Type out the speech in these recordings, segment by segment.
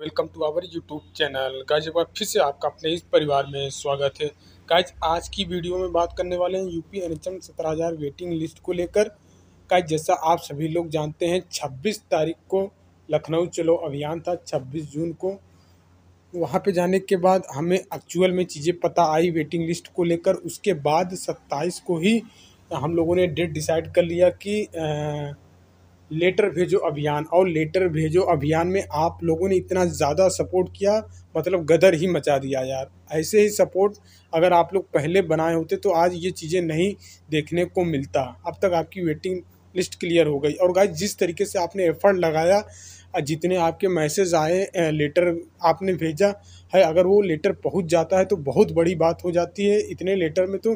welcome to our YouTube channel guys एक बार फिर से आपका अपने इस परिवार में स्वागत है गाइज आज की वीडियो में बात करने वाले हैं यूपी एम सत्रह हज़ार वेटिंग लिस्ट को लेकर गाइज जैसा आप सभी लोग जानते हैं 26 तारीख को लखनऊ चलो अभियान था 26 जून को वहाँ पे जाने के बाद हमें एक्चुअल में चीज़ें पता आई वेटिंग लिस्ट को लेकर उसके बाद सत्ताईस को ही हम लोगों ने डेट डिसाइड कर लिया कि आ, लेटर भेजो अभियान और लेटर भेजो अभियान में आप लोगों ने इतना ज़्यादा सपोर्ट किया मतलब गदर ही मचा दिया यार ऐसे ही सपोर्ट अगर आप लोग पहले बनाए होते तो आज ये चीज़ें नहीं देखने को मिलता अब तक आपकी वेटिंग लिस्ट क्लियर हो गई और गाय जिस तरीके से आपने एफर्ट लगाया जितने आपके मैसेज आए लेटर आपने भेजा है अगर वो लेटर पहुंच जाता है तो बहुत बड़ी बात हो जाती है इतने लेटर में तो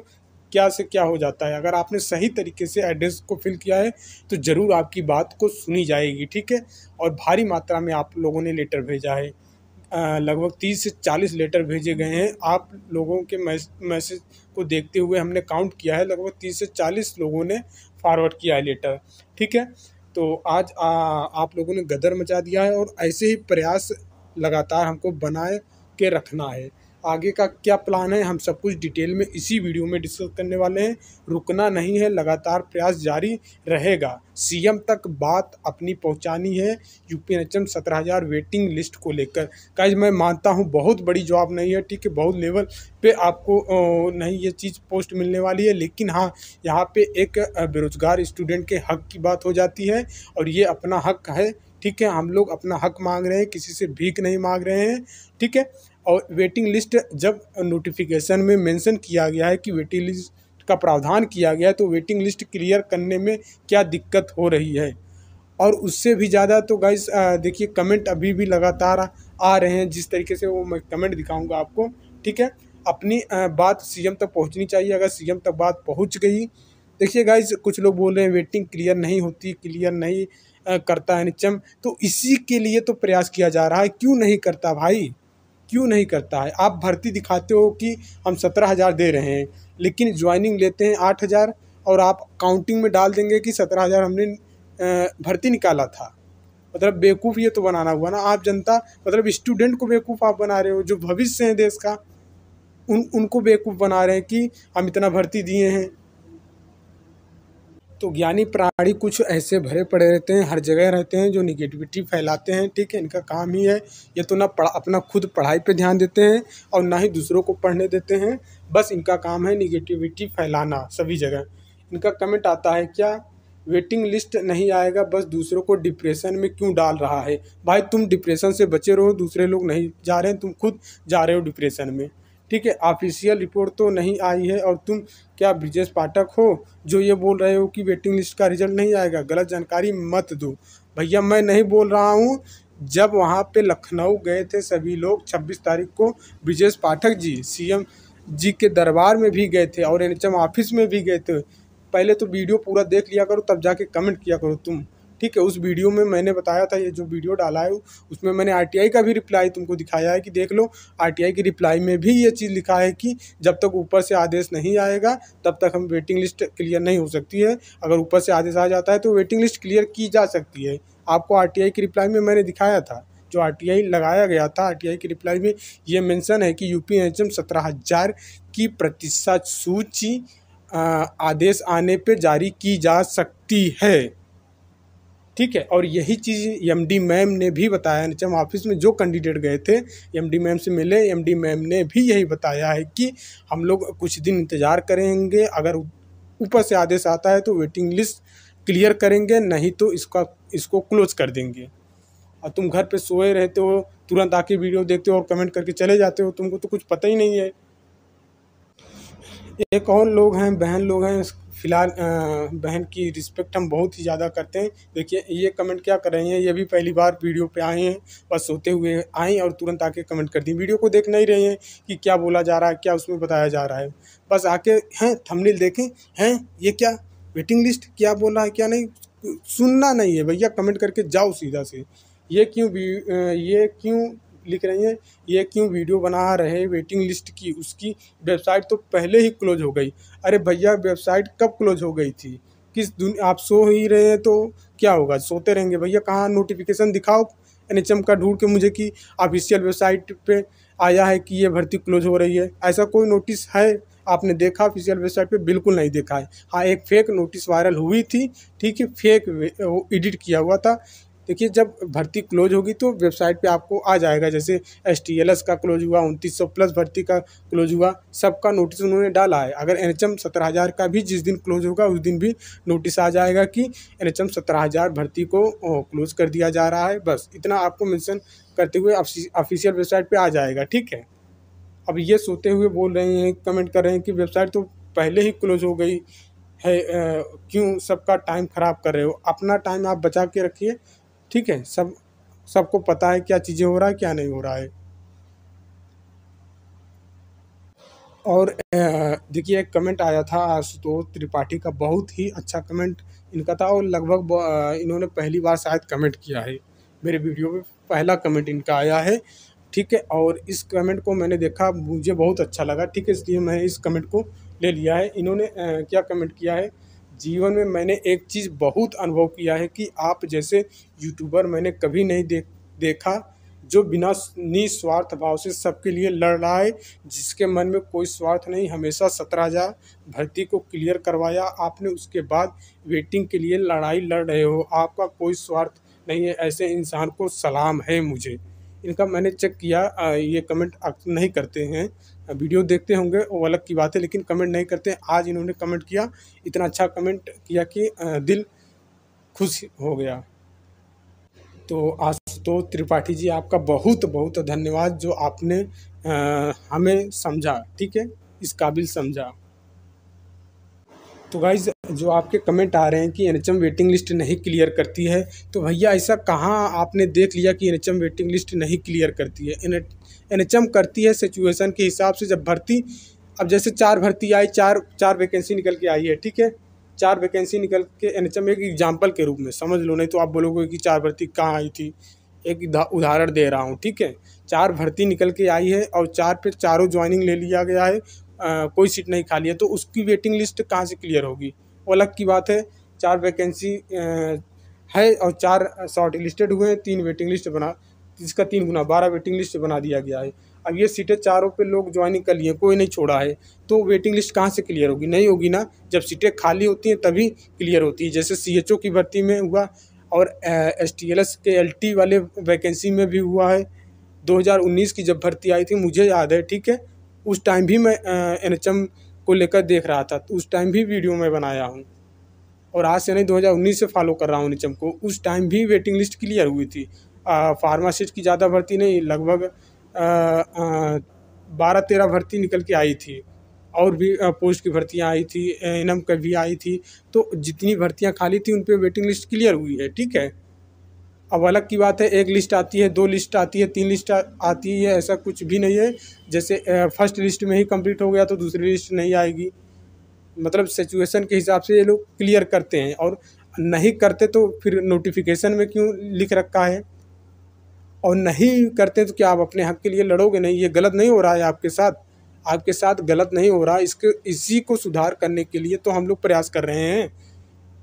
क्या से क्या हो जाता है अगर आपने सही तरीके से एड्रेस को फिल किया है तो ज़रूर आपकी बात को सुनी जाएगी ठीक है और भारी मात्रा में आप लोगों ने लेटर भेजा है लगभग तीस से चालीस लेटर भेजे गए हैं आप लोगों के मैसेज को देखते हुए हमने काउंट किया है लगभग तीस से चालीस लोगों ने फॉरवर्ड किया है लेटर ठीक है तो आज आ, आप लोगों ने गदर मचा दिया है और ऐसे ही प्रयास लगातार हमको बनाए के रखना है आगे का क्या प्लान है हम सब कुछ डिटेल में इसी वीडियो में डिस्कस करने वाले हैं रुकना नहीं है लगातार प्रयास जारी रहेगा सीएम तक बात अपनी पहुंचानी है यूपी एन सत्रह हज़ार वेटिंग लिस्ट को लेकर काज मैं मानता हूं बहुत बड़ी जॉब नहीं है ठीक है बहुत लेवल पे आपको नहीं ये चीज़ पोस्ट मिलने वाली है लेकिन हाँ यहाँ पर एक बेरोज़गार स्टूडेंट के हक की बात हो जाती है और ये अपना हक है ठीक है हम लोग अपना हक मांग रहे हैं किसी से भीख नहीं मांग रहे हैं ठीक है और वेटिंग लिस्ट जब नोटिफिकेशन में मेंशन किया गया है कि वेटिंग लिस्ट का प्रावधान किया गया है तो वेटिंग लिस्ट क्लियर करने में क्या दिक्कत हो रही है और उससे भी ज़्यादा तो गाइस देखिए कमेंट अभी भी लगातार आ रहे हैं जिस तरीके से वो मैं कमेंट दिखाऊँगा आपको ठीक है अपनी बात सीएम तक पहुंचनी चाहिए अगर सीएम तक बात पहुंच गई देखिए गाइज़ कुछ लोग बोल रहे हैं वेटिंग क्लियर नहीं होती क्लियर नहीं करता है निचम तो इसी के लिए तो प्रयास किया जा रहा है क्यों नहीं करता भाई क्यों नहीं करता है आप भर्ती दिखाते हो कि हम सत्रह हज़ार दे रहे हैं लेकिन ज्वाइनिंग लेते हैं आठ हज़ार और आप काउंटिंग में डाल देंगे कि सत्रह हज़ार हमने भर्ती निकाला था मतलब बेवकूफ़ ये तो बनाना हुआ ना आप जनता मतलब स्टूडेंट को बेवकूफ़ आप बना रहे हो जो भविष्य हैं देश का उन उनको बेवकूफ़ बना रहे हैं कि हम इतना भर्ती दिए हैं तो ज्ञानी प्राणी कुछ ऐसे भरे पड़े रहते हैं हर जगह रहते हैं जो निगेटिविटी फैलाते हैं ठीक है इनका काम ही है ये तो ना पढ़ा अपना खुद पढ़ाई पे ध्यान देते हैं और ना ही दूसरों को पढ़ने देते हैं बस इनका काम है निगेटिविटी फैलाना सभी जगह इनका कमेंट आता है क्या वेटिंग लिस्ट नहीं आएगा बस दूसरों को डिप्रेशन में क्यों डाल रहा है भाई तुम डिप्रेशन से बचे रहो दूसरे लोग नहीं जा रहे हैं तुम खुद जा रहे हो डिप्रेशन में ठीक है ऑफिशियल रिपोर्ट तो नहीं आई है और तुम क्या ब्रिजेश पाठक हो जो ये बोल रहे हो कि वेटिंग लिस्ट का रिजल्ट नहीं आएगा गलत जानकारी मत दो भैया मैं नहीं बोल रहा हूँ जब वहाँ पे लखनऊ गए थे सभी लोग 26 तारीख को ब्रिजेश पाठक जी सीएम जी के दरबार में भी गए थे और एन ऑफिस में भी गए थे पहले तो वीडियो पूरा देख लिया करो तब जाके कमेंट किया करो तुम ठीक है उस वीडियो में मैंने बताया था ये जो वीडियो डाला है उसमें मैंने आर का भी रिप्लाई तुमको दिखाया है कि देख लो आर की रिप्लाई में भी ये चीज़ लिखा है कि जब तक ऊपर से आदेश नहीं आएगा तब तक हम वेटिंग लिस्ट क्लियर नहीं हो सकती है अगर ऊपर से आदेश आ जाता है तो वेटिंग लिस्ट क्लियर की जा सकती है आपको आर की रिप्लाई में मैंने दिखाया था जो आर लगाया गया था आर की रिप्लाई में ये मेंशन है कि यू पी एच एम सत्रह हज़ार की प्रतिशत सूची आदेश आने पे जारी की जा सकती है ठीक है और यही चीज़ एम डी मैम ने भी बताया निचम ऑफिस में जो कैंडिडेट गए थे एम डी मैम से मिले एम डी मैम ने भी यही बताया है कि हम लोग कुछ दिन इंतज़ार करेंगे अगर ऊपर से आदेश आता है तो वेटिंग लिस्ट क्लियर करेंगे नहीं तो इसका इसको क्लोज कर देंगे और तुम घर पे सोए रहते हो तुरंत आके वीडियो देखते हो और कमेंट करके चले जाते हो तुमको तो कुछ पता ही नहीं है ये कौन लोग हैं बहन लोग हैं फ़िलहाल बहन की रिस्पेक्ट हम बहुत ही ज़्यादा करते हैं देखिए ये कमेंट क्या कर रहे हैं ये भी पहली बार वीडियो पे आए हैं बस सोते हुए आए और तुरंत आके कमेंट कर दी वीडियो को देख नहीं रहे हैं कि क्या बोला जा रहा है क्या उसमें बताया जा रहा है बस आके हैं थमनील देखें हैं ये क्या वेटिंग लिस्ट क्या बोल रहा है क्या नहीं सुनना नहीं है भैया कमेंट करके जाओ सीधा से ये क्यों ये क्यों लिख रही हैं ये क्यों वीडियो बना रहे वेटिंग लिस्ट की उसकी वेबसाइट तो पहले ही क्लोज हो गई अरे भैया वेबसाइट कब क्लोज हो गई थी किस दुनिया आप सो ही रहे हैं तो क्या होगा सोते रहेंगे भैया कहाँ नोटिफिकेशन दिखाओ एन का ढूंढ के मुझे कि ऑफिशियल वेबसाइट पे आया है कि ये भर्ती क्लोज हो रही है ऐसा कोई नोटिस है आपने देखा ऑफिशियल वेबसाइट पे बिल्कुल नहीं देखा है हाँ एक फेक नोटिस वायरल हुई थी ठीक है फेक एडिट किया हुआ था देखिए जब भर्ती क्लोज होगी तो वेबसाइट पे आपको आ जाएगा जैसे एस टी एल एस का क्लोज हुआ उनतीस सौ प्लस भर्ती का क्लोज हुआ सबका नोटिस उन्होंने डाला है अगर एन एच एम सत्रह हज़ार का भी जिस दिन क्लोज होगा उस दिन भी नोटिस आ जाएगा कि एन एच एम सत्रह हज़ार भर्ती को क्लोज कर दिया जा रहा है बस इतना आपको मैंशन करते हुए ऑफिशियल वेबसाइट पर आ जाएगा ठीक है अब ये सोते हुए बोल रहे हैं कमेंट कर रहे हैं कि वेबसाइट तो पहले ही क्लोज हो गई है क्यों सबका टाइम ख़राब कर रहे हो अपना टाइम आप बचा के रखिए ठीक है सब सबको पता है क्या चीज़ें हो रहा है क्या नहीं हो रहा है और देखिए एक कमेंट आया था आशुतोष त्रिपाठी का बहुत ही अच्छा कमेंट इनका था और लगभग इन्होंने पहली बार शायद कमेंट किया है मेरे वीडियो में पहला कमेंट इनका आया है ठीक है और इस कमेंट को मैंने देखा मुझे बहुत अच्छा लगा ठीक है इसलिए मैं इस कमेंट को ले लिया है इन्होंने क्या कमेंट किया है जीवन में मैंने एक चीज़ बहुत अनुभव किया है कि आप जैसे यूट्यूबर मैंने कभी नहीं देख देखा जो बिना निस्वार्थ भाव से सबके लिए लड़ रहा है जिसके मन में कोई स्वार्थ नहीं हमेशा सत्रह हज़ार भर्ती को क्लियर करवाया आपने उसके बाद वेटिंग के लिए लड़ाई लड़ रहे हो आपका कोई स्वार्थ नहीं है ऐसे इंसान को सलाम है मुझे इनका मैंने चेक किया ये कमेंट नहीं करते हैं वीडियो देखते होंगे वो अलग की बात है लेकिन कमेंट नहीं करते आज इन्होंने कमेंट किया इतना अच्छा कमेंट किया कि दिल खुश हो गया तो आशुतोष त्रिपाठी जी आपका बहुत बहुत धन्यवाद जो आपने हमें समझा ठीक है इस काबिल समझा तो गाइज जो आपके कमेंट आ रहे हैं कि एन वेटिंग लिस्ट नहीं क्लियर करती है तो भैया ऐसा कहाँ आपने देख लिया कि एन वेटिंग लिस्ट नहीं क्लियर करती है एन करती है सिचुएसन के हिसाब से जब भर्ती अब जैसे चार भर्ती आई चार चार वैकेंसी निकल के आई है ठीक है चार वैकेंसी निकल के एन एक एग्जाम्पल के रूप में समझ लो नहीं तो आप बोलोगे कि चार भर्ती कहाँ आई थी एक उदाहरण दे रहा हूँ ठीक है चार भर्ती निकल के आई है और चार पे चारों ज्वाइनिंग ले लिया गया है कोई सीट नहीं खाली है तो उसकी वेटिंग लिस्ट कहाँ से क्लियर होगी वो अलग की बात है चार वैकेंसी है और चार शॉर्ट लिस्टेड हुए हैं तीन वेटिंग लिस्ट बना जिसका तीन गुना बारह वेटिंग लिस्ट बना दिया गया है अब ये सीटें चारों पे लोग ज्वाइनिंग कर लिए कोई नहीं छोड़ा है तो वेटिंग लिस्ट कहाँ से क्लियर होगी नहीं होगी ना जब सीटें खाली होती हैं तभी क्लियर होती है जैसे सी की भर्ती में हुआ और एस टी एल एस के एल टी वाले वैकेंसी में भी हुआ है 2019 की जब भर्ती आई थी मुझे याद है ठीक है उस टाइम भी मैं एन को लेकर देख रहा था तो उस टाइम भी वीडियो मैं बनाया हूँ और आज से नहीं 2019 से फॉलो कर रहा हूँ एन को उस टाइम भी वेटिंग लिस्ट क्लियर हुई थी फार्मासिस्ट की ज़्यादा भर्ती नहीं लगभग बारह तेरह भर्ती निकल के आई थी और भी पोस्ट की भर्तियाँ आई थी एन एम का भी आई थी तो जितनी भर्तियाँ खाली थी उन पर वेटिंग लिस्ट क्लियर हुई है ठीक है अब अलग की बात है एक लिस्ट आती है दो लिस्ट आती है तीन लिस्ट आती है ऐसा कुछ भी नहीं है जैसे फर्स्ट लिस्ट में ही कंप्लीट हो गया तो दूसरी लिस्ट नहीं आएगी मतलब सिचुएशन के हिसाब से ये लोग क्लियर करते हैं और नहीं करते तो फिर नोटिफिकेशन में क्यों लिख रखा है और नहीं करते तो क्या आप अपने हक के लिए लड़ोगे नहीं ये गलत नहीं हो रहा है आपके साथ आपके साथ गलत नहीं हो रहा इसके इसी को सुधार करने के लिए तो हम लोग प्रयास कर रहे हैं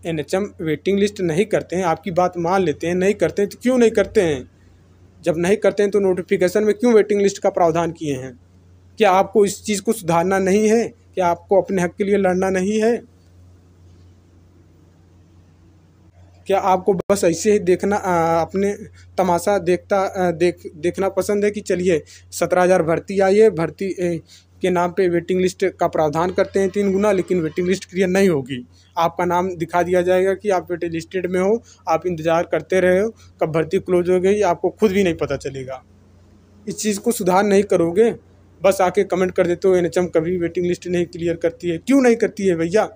N H M waiting list नहीं करते हैं आपकी बात मान लेते हैं नहीं करते हैं तो क्यों नहीं करते हैं जब नहीं करते हैं तो नोटिफिकेशन में क्यों वेटिंग लिस्ट का प्रावधान किए हैं क्या आपको इस चीज़ को सुधारना नहीं है क्या आपको अपने हक के लिए लड़ना नहीं है क्या आपको बस ऐसे ही देखना आ, अपने तमाशा देखता आ, देख देखना पसंद है कि चलिए सत्रह हज़ार भर्ती आई है भर्ती के नाम पे वेटिंग लिस्ट का प्रावधान करते हैं तीन गुना लेकिन वेटिंग लिस्ट क्लियर नहीं होगी आपका नाम दिखा दिया जाएगा कि आप वेटिंग लिस्टेड में हो आप इंतज़ार करते रहे हो कब भर्ती क्लोज हो गई आपको खुद भी नहीं पता चलेगा इस चीज़ को सुधार नहीं करोगे बस आके कमेंट कर देते हो एन एच कभी वेटिंग लिस्ट नहीं क्लियर करती है क्यों नहीं करती है भैया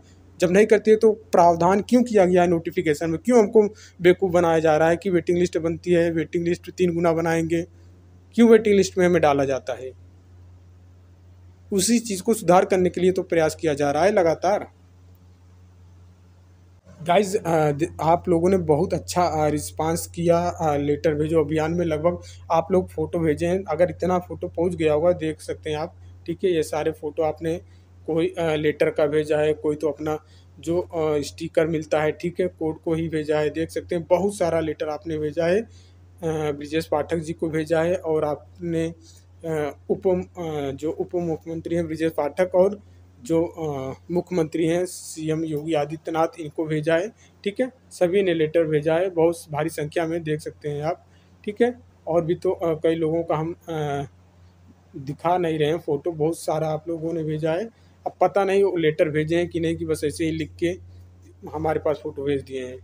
जब नहीं करती है तो प्रावधान क्यों किया गया है नोटिफिकेशन में क्यों हमको बेवकूफ़ बनाया जा रहा है कि वेटिंग लिस्ट बनती है वेटिंग लिस्ट तीन गुना बनाएंगे क्यों वेटिंग लिस्ट में हमें डाला जाता है उसी चीज़ को सुधार करने के लिए तो प्रयास किया जा रहा है लगातार गाइज आप लोगों ने बहुत अच्छा रिस्पांस किया लेटर भेजो अभियान में लगभग आप लोग फ़ोटो भेजे हैं अगर इतना फ़ोटो पहुंच गया होगा देख सकते हैं आप ठीक है ये सारे फ़ोटो आपने कोई लेटर का भेजा है कोई तो अपना जो स्टिकर मिलता है ठीक है कोड को ही भेजा है देख सकते हैं बहुत सारा लेटर आपने भेजा है ब्रिजेश पाठक जी को भेजा है और आपने उप जो उप मुख्यमंत्री हैं ब्रिजेश पाठक और जो मुख्यमंत्री हैं सीएम योगी आदित्यनाथ इनको भेजा है ठीक है सभी ने लेटर भेजा है बहुत भारी संख्या में देख सकते हैं आप ठीक है और भी तो कई लोगों का हम दिखा नहीं रहे हैं फ़ोटो बहुत सारा आप लोगों ने भेजा है अब पता नहीं वो लेटर भेजे हैं कि नहीं कि बस ऐसे ही लिख के हमारे पास फ़ोटो भेज दिए हैं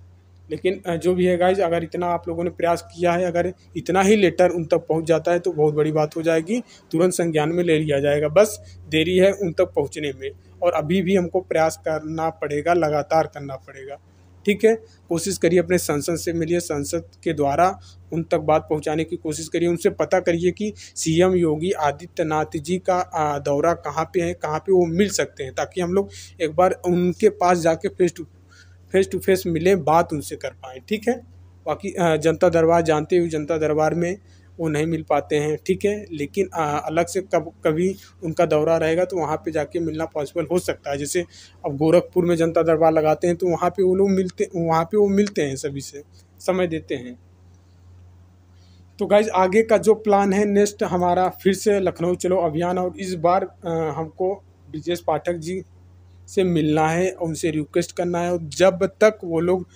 लेकिन जो भी है गाइज अगर इतना आप लोगों ने प्रयास किया है अगर इतना ही लेटर उन तक पहुंच जाता है तो बहुत बड़ी बात हो जाएगी तुरंत संज्ञान में ले लिया जाएगा बस देरी है उन तक पहुंचने में और अभी भी हमको प्रयास करना पड़ेगा लगातार करना पड़ेगा ठीक है कोशिश करिए अपने संसद से मिलिए संसद के द्वारा उन तक बात पहुंचाने की कोशिश करिए उनसे पता करिए कि सीएम योगी आदित्यनाथ जी का दौरा कहाँ पे है कहाँ पे वो मिल सकते हैं ताकि हम लोग एक बार उनके पास जाके face to face to face मिलें बात उनसे कर पाएँ ठीक है बाकी जनता दरबार जानते हुए जनता दरबार में वो नहीं मिल पाते हैं ठीक है लेकिन आ, अलग से कब कभी उनका दौरा रहेगा तो वहाँ पे जाके मिलना पॉसिबल हो सकता है जैसे अब गोरखपुर में जनता दरबार लगाते हैं तो वहाँ पे वो लोग मिलते वहाँ पे वो मिलते हैं सभी से समय देते हैं तो गाइज आगे का जो प्लान है नेक्स्ट हमारा फिर से लखनऊ चलो अभियान और इस बार आ, हमको ब्रिजेश पाठक जी से मिलना है उनसे रिक्वेस्ट करना है और जब तक वो लोग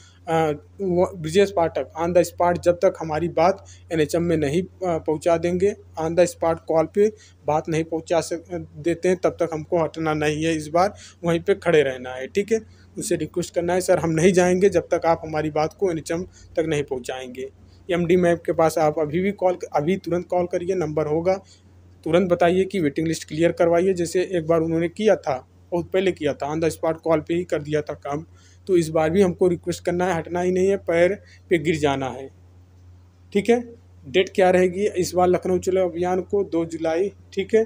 Brijesh Pathak on the spot जब तक हमारी बात एन में नहीं पहुंचा देंगे ऑन द स्पॉट कॉल पे बात नहीं पहुंचा सक देते हैं तब तक हमको हटना नहीं है इस बार वहीं पे खड़े रहना है ठीक है उनसे रिक्वेस्ट करना है सर हम नहीं जाएंगे जब तक आप हमारी बात को एन तक नहीं पहुँचाएँगे एम डी मैप के पास आप अभी भी कॉल अभी तुरंत कॉल करिए नंबर होगा तुरंत बताइए कि वेटिंग लिस्ट क्लियर करवाइए जैसे एक बार उन्होंने किया था बहुत पहले किया था ऑन द स्पॉट कॉल पे ही कर दिया था काम तो इस बार भी हमको रिक्वेस्ट करना है हटना ही नहीं है पैर पे गिर जाना है ठीक है डेट क्या रहेगी इस बार लखनऊ चलो अभियान को दो जुलाई ठीक है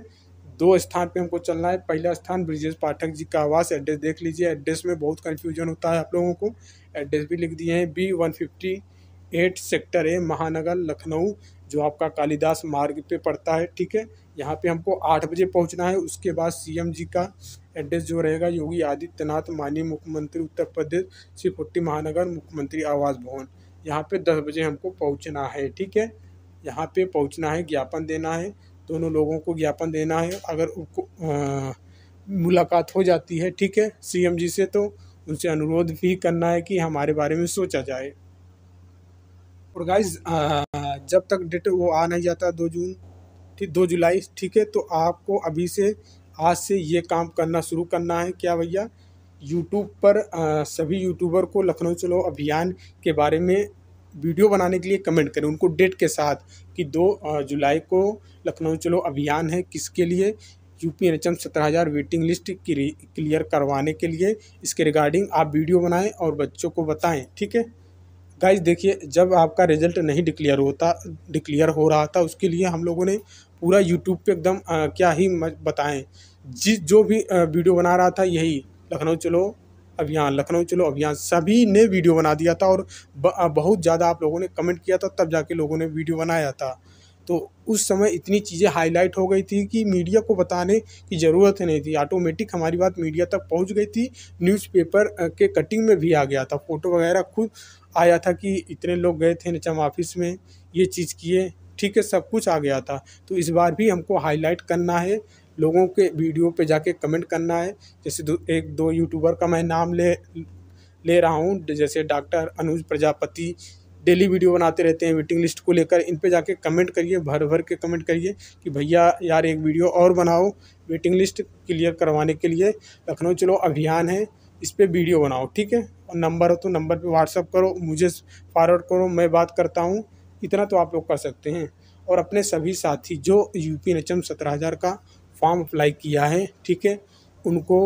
दो स्थान पे हमको चलना है पहला स्थान ब्रिजेश पाठक जी का आवास एड्रेस देख लीजिए एड्रेस में बहुत कन्फ्यूजन होता है आप लोगों को एड्रेस भी लिख दिए हैं B one fifty eight sector A Mahanagar Lucknow जो आपका कालिदास मार्ग पे पड़ता है ठीक है यहाँ पे हमको आठ बजे पहुँचना है उसके बाद सीएम जी का एड्रेस जो रहेगा योगी आदित्यनाथ माननीय मुख्यमंत्री उत्तर प्रदेश शिवपुट्टी महानगर मुख्यमंत्री आवास भवन यहाँ पे दस बजे हमको पहुँचना है ठीक है यहाँ पे पहुँचना है ज्ञापन देना है दोनों लोगों को ज्ञापन देना है अगर उनको मुलाकात हो जाती है ठीक है सी जी से तो उनसे अनुरोध भी करना है कि हमारे बारे में सोचा जाए और गाइज जब तक डेट वो आ नहीं जाता दो जून ठीक दो जुलाई ठीक है तो आपको अभी से आज से ये काम करना शुरू करना है क्या भैया यूट्यूब पर आ, सभी यूट्यूबर को लखनऊ चलो अभियान के बारे में वीडियो बनाने के लिए कमेंट करें उनको डेट के साथ कि दो जुलाई को लखनऊ चलो अभियान है किसके लिए यूपी एन एच एम सत्रह हज़ार वेटिंग लिस्ट क्लियर करवाने के लिए इसके रिगार्डिंग आप वीडियो बनाएं और बच्चों को बताएं ठीक है गाइस देखिए जब आपका रिजल्ट नहीं डिक्लियर होता डिक्लियर हो रहा था उसके लिए हम लोगों ने पूरा यूट्यूब पे एकदम क्या ही बताएं जिस जो भी वीडियो बना रहा था यही लखनऊ चलो अभियान लखनऊ चलो अभियान सभी ने वीडियो बना दिया था और बहुत ज़्यादा आप लोगों ने कमेंट किया था तब जाके लोगों ने वीडियो बनाया था तो उस समय इतनी चीज़ें हाईलाइट हो गई थी कि मीडिया को बताने की ज़रूरत नहीं थी ऑटोमेटिक हमारी बात मीडिया तक पहुंच गई थी न्यूज़पेपर के कटिंग में भी आ गया था फ़ोटो वगैरह खुद आया था कि इतने लोग गए थे नचम ऑफिस में ये चीज़ किए ठीक है सब कुछ आ गया था तो इस बार भी हमको हाईलाइट करना है लोगों के वीडियो पे जाके कमेंट करना है जैसे दो, एक दो यूट्यूबर का मैं नाम ले ले रहा हूँ जैसे doctor Anuj Prajapati daily video बनाते रहते हैं वेटिंग लिस्ट को लेकर इन पे जाके कमेंट करिए भर भर के कमेंट करिए कि भैया यार एक वीडियो और बनाओ वेटिंग लिस्ट क्लियर करवाने के लिए लखनऊ चलो अभियान है इस पर वीडियो बनाओ ठीक है नंबर हो तो नंबर पे व्हाट्सअप करो मुझे फॉरवर्ड करो मैं बात करता हूँ इतना तो आप लोग कर सकते हैं और अपने सभी साथी जो यू पी एन सत्रह हज़ार का फॉर्म अप्लाई किया है ठीक है उनको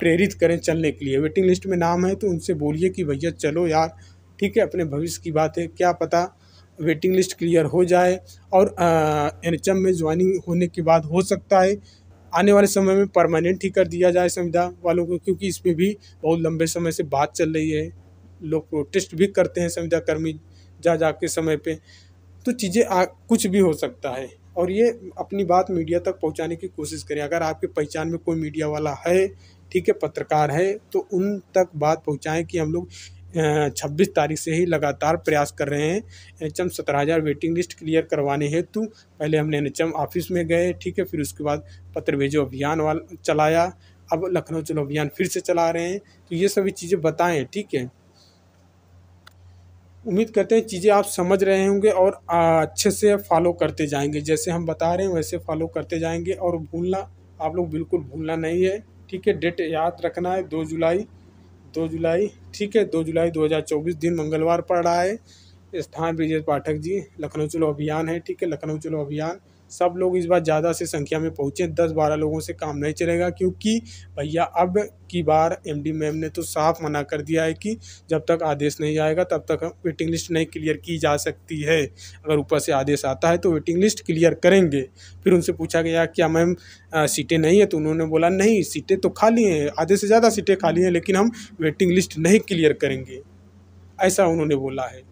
प्रेरित करें चलने के लिए वेटिंग लिस्ट में नाम है तो उनसे बोलिए कि भैया चलो यार ठीक है अपने भविष्य की बात है क्या पता वेटिंग लिस्ट क्लियर हो जाए और एन में ज्वाइनिंग होने के बाद हो सकता है आने वाले समय में परमानेंट ही कर दिया जाए संविदा वालों को क्योंकि इसमें भी बहुत लंबे समय से बात चल रही है लोग प्रोटेस्ट भी करते हैं संविदा कर्मी जा जा के समय पे तो चीज़ें कुछ भी हो सकता है और ये अपनी बात मीडिया तक पहुंचाने की कोशिश करें अगर आपके पहचान में कोई मीडिया वाला है ठीक है पत्रकार है तो उन तक बात पहुंचाएं कि हम लोग छब्बीस तारीख से ही लगातार प्रयास कर रहे हैं एन एच सत्रह हज़ार वेटिंग लिस्ट क्लियर करवाने हेतु पहले हमने एन ऑफिस में गए ठीक है फिर उसके बाद पत्र भेजो अभियान वाला चलाया अब लखनऊ चलो अभियान फिर से चला रहे हैं तो ये सभी चीज़ें बताएं ठीक है उम्मीद करते हैं चीज़ें आप समझ रहे होंगे और अच्छे से फॉलो करते जाएंगे जैसे हम बता रहे हैं वैसे फॉलो करते जाएंगे और भूलना आप लोग बिल्कुल भूलना नहीं है ठीक है डेट याद रखना है दो जुलाई दो जुलाई ठीक है दो जुलाई 2024 दिन मंगलवार पड़ रहा है स्थान ब्रिजेश पाठक जी लखनऊ चलो अभियान है ठीक है लखनऊ चलो अभियान सब लोग इस बार ज़्यादा से संख्या में पहुँचे दस बारह लोगों से काम नहीं चलेगा क्योंकि भैया अब की बार एमडी मैम ने तो साफ मना कर दिया है कि जब तक आदेश नहीं आएगा तब तक हम वेटिंग लिस्ट नहीं क्लियर की जा सकती है अगर ऊपर से आदेश आता है तो वेटिंग लिस्ट क्लियर करेंगे फिर उनसे पूछा गया क्या मैम सीटें नहीं है तो उन्होंने बोला नहीं सीटें तो खाली हैं आधे से ज़्यादा सीटें खाली हैं लेकिन हम वेटिंग लिस्ट नहीं क्लियर करेंगे ऐसा उन्होंने बोला है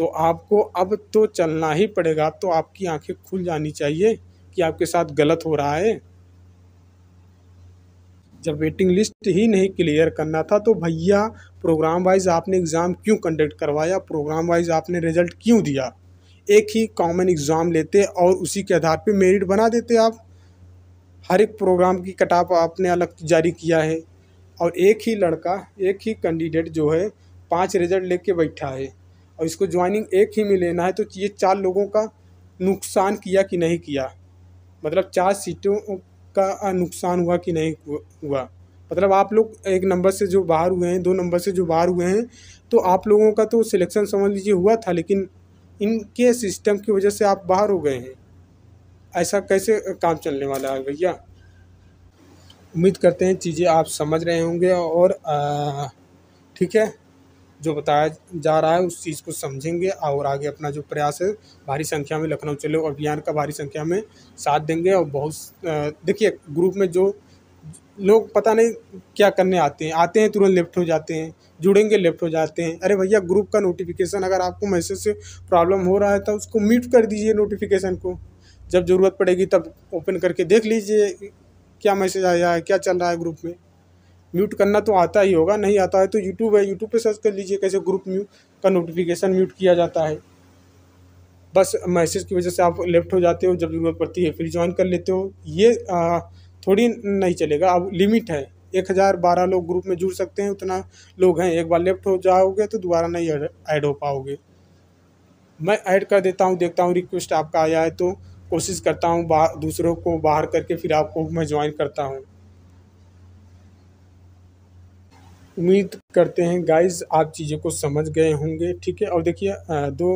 तो आपको अब तो चलना ही पड़ेगा तो आपकी आंखें खुल जानी चाहिए कि आपके साथ गलत हो रहा है जब वेटिंग लिस्ट ही नहीं क्लियर करना था तो भैया प्रोग्राम वाइज आपने एग्ज़ाम क्यों कंडक्ट करवाया प्रोग्राम वाइज आपने रिजल्ट क्यों दिया एक ही कॉमन एग्ज़ाम लेते और उसी के आधार पे मेरिट बना देते आप हर एक प्रोग्राम की कटाप आपने अलग जारी किया है और एक ही लड़का एक ही कैंडिडेट जो है पांच रिजल्ट लेके बैठा है और इसको ज्वाइनिंग एक ही में लेना है तो ये चार लोगों का नुकसान किया कि नहीं किया मतलब चार सीटों का नुकसान हुआ कि नहीं हुआ मतलब आप लोग एक नंबर से जो बाहर हुए हैं दो नंबर से जो बाहर हुए हैं तो आप लोगों का तो सिलेक्शन समझ लीजिए हुआ था लेकिन इनके सिस्टम की वजह से आप बाहर हो गए हैं ऐसा कैसे काम चलने वाला है भैया उम्मीद करते हैं चीज़ें आप समझ रहे होंगे और ठीक है जो बताया जा रहा है उस चीज़ को समझेंगे और आगे अपना जो प्रयास है भारी संख्या में लखनऊ चलो अभियान का भारी संख्या में साथ देंगे और बहुत देखिए ग्रुप में जो लोग पता नहीं क्या करने आते हैं आते हैं तुरंत लेफ्ट हो जाते हैं जुड़ेंगे लेफ्ट हो जाते हैं अरे भैया ग्रुप का नोटिफिकेशन अगर आपको मैसेज से प्रॉब्लम हो रहा है तो उसको म्यूट कर दीजिए नोटिफिकेशन को जब ज़रूरत पड़ेगी तब ओपन करके देख लीजिए क्या मैसेज आया है क्या चल रहा है ग्रुप में म्यूट करना तो आता ही होगा नहीं आता है तो यूट्यूब है यूट्यूब पे सर्च कर लीजिए कैसे ग्रुप म्यूट का नोटिफिकेशन म्यूट किया जाता है बस मैसेज की वजह से आप लेफ्ट हो जाते हो जब जरूरत पड़ती है फिर ज्वाइन कर लेते हो ये आ, थोड़ी नहीं चलेगा अब लिमिट है एक हज़ार बारह लोग ग्रुप में जुड़ सकते हैं उतना लोग हैं एक बार लेफ्ट हो जाओगे तो दोबारा नहीं ऐड हो पाओगे मैं ऐड कर देता हूँ देखता हूँ रिक्वेस्ट आपका आया है तो कोशिश करता हूँ दूसरों को बाहर करके फिर आपको मैं ज्वाइन करता हूँ उम्मीद करते हैं गाइस आप चीज़ों को समझ गए होंगे ठीक है और देखिए दो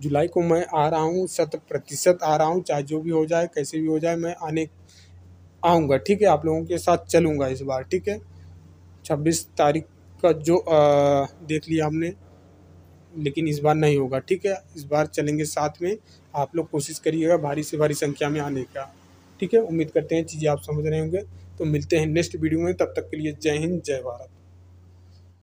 जुलाई को मैं आ रहा हूँ शत प्रतिशत आ रहा हूँ चाहे जो भी हो जाए कैसे भी हो जाए मैं आने आऊँगा ठीक है आप लोगों के साथ चलूँगा इस बार ठीक है छब्बीस तारीख का जो आ, देख लिया हमने लेकिन इस बार नहीं होगा ठीक है इस बार चलेंगे साथ में आप लोग कोशिश करिएगा भारी से भारी संख्या में आने का ठीक है उम्मीद करते हैं चीज़ें आप समझ रहे होंगे तो मिलते हैं नेक्स्ट वीडियो में तब तक के लिए जय हिंद जय भारत